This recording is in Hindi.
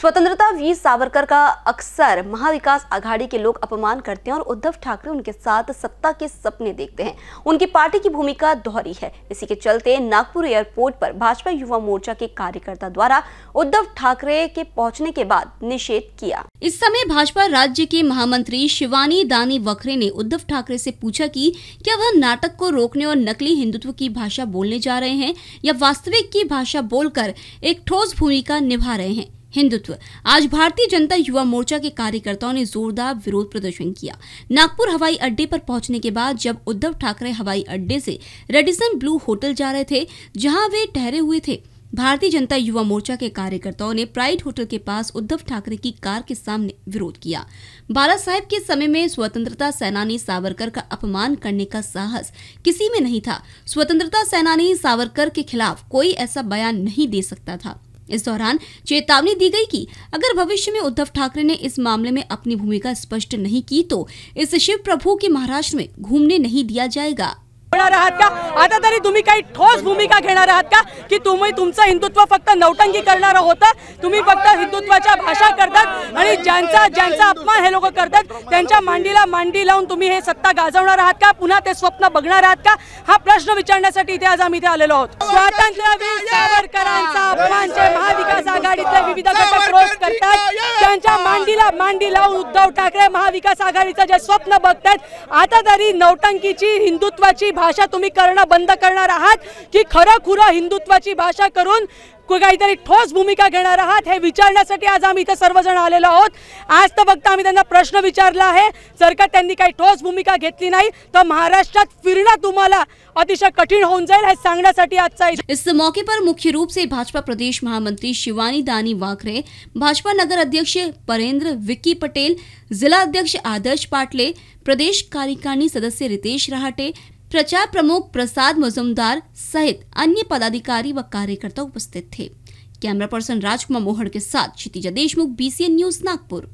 स्वतंत्रता वीर सावरकर का अक्सर महाविकास आघाड़ी के लोग अपमान करते हैं और उद्धव ठाकरे उनके साथ सत्ता के सपने देखते हैं उनकी पार्टी की भूमिका दोहरी है इसी के चलते नागपुर एयरपोर्ट पर भाजपा युवा मोर्चा के कार्यकर्ता द्वारा उद्धव ठाकरे के पहुंचने के बाद निषेध किया इस समय भाजपा राज्य के महामंत्री शिवानी दानी वखरे ने उद्धव ठाकरे ऐसी पूछा की क्या वह नाटक को रोकने और नकली हिंदुत्व की भाषा बोलने जा रहे हैं या वास्तविक की भाषा बोलकर एक ठोस भूमिका निभा रहे हैं हिंदुत्व आज भारतीय जनता युवा मोर्चा के कार्यकर्ताओं ने जोरदार विरोध प्रदर्शन किया नागपुर हवाई अड्डे पर पहुंचने के बाद जब उद्धव ठाकरे हवाई अड्डे से रेडिसन ब्लू होटल जा रहे थे जहां वे ठहरे हुए थे भारतीय जनता युवा मोर्चा के कार्यकर्ताओं ने प्राइड होटल के पास उद्धव ठाकरे की कार के सामने विरोध किया बाला साहेब के समय में स्वतंत्रता सेनानी सावरकर का अपमान करने का साहस किसी में नहीं था स्वतंत्रता सेनानी सावरकर के खिलाफ कोई ऐसा बयान नहीं दे सकता था इस दौरान चेतावनी दी गई कि अगर भविष्य में उद्धव ठाकरे ने इस मामले में अपनी भूमिका स्पष्ट नहीं की तो इस शिव प्रभु के महाराष्ट्र में घूमने नहीं दिया जाएगा झोपणार आहात का आता तरी तुम्ही काही ठोस भूमिका घेणार आहात का की तुम्ही तुमचं हिंदुत्व फक्त नौटंकी करणार होतं तुम्ही फक्त हिंदुत्वाच्या भाषा करतात आणि ज्यांचा ज्यांचा अपमान हे लोक करतात त्यांच्या मांडीला मांडी लावून तुम्ही हे सत्ता गाजवणार आहात का पुन्हा ते स्वप्न बघणार आहात का हा प्रश्न विचारण्यासाठी इथे आज आम्ही इथे आलेलो आहोत स्वातंत्र्यवीर सावरकरांचा अपमान जे महाविकास आघाडीतले विविध घटक रोज करतात त्यांच्या मांडीला मांडी लावून उद्धव ठाकरे महाविकास आघाडीचं जे स्वप्न बघतात आता तरी नौटंकीची हिंदुत्वाची भाषा भाषा तुम्ही करणं बंद करणार आहात की खरं खुरं हिंदुत्वाची भाषा करून ठोस भूमिका घेणार आहात हे विचारण्यासाठी आज आम्ही इथे सर्वजण आहोत आज तर फक्त आम्ही प्रश्न विचारला आहे जर का ठोस भूमिका घेतली नाही तो महाराष्ट्रात फिरना तुम्हाला अतिशय कठिन होऊन जाईल हे इस मौके पर मुख्य रूप से भाजपा प्रदेश महामंत्री शिवानी दानी वाखरे भाजपा नगर अध्यक्ष परेंद्र विक्की पटेल जिला अध्यक्ष आदर्श पाटले प्रदेश कार्यकारिणी सदस्य रितेश रहाटे प्रचार प्रमुख प्रसाद मजुमदार सहित अन्य पदाधिकारी व कार्यकर्ता उपस्थित थे कैमरा पर्सन राजकुमार मोहड़ के साथ क्षितिजा देशमुख बीसीएन न्यूज नागपुर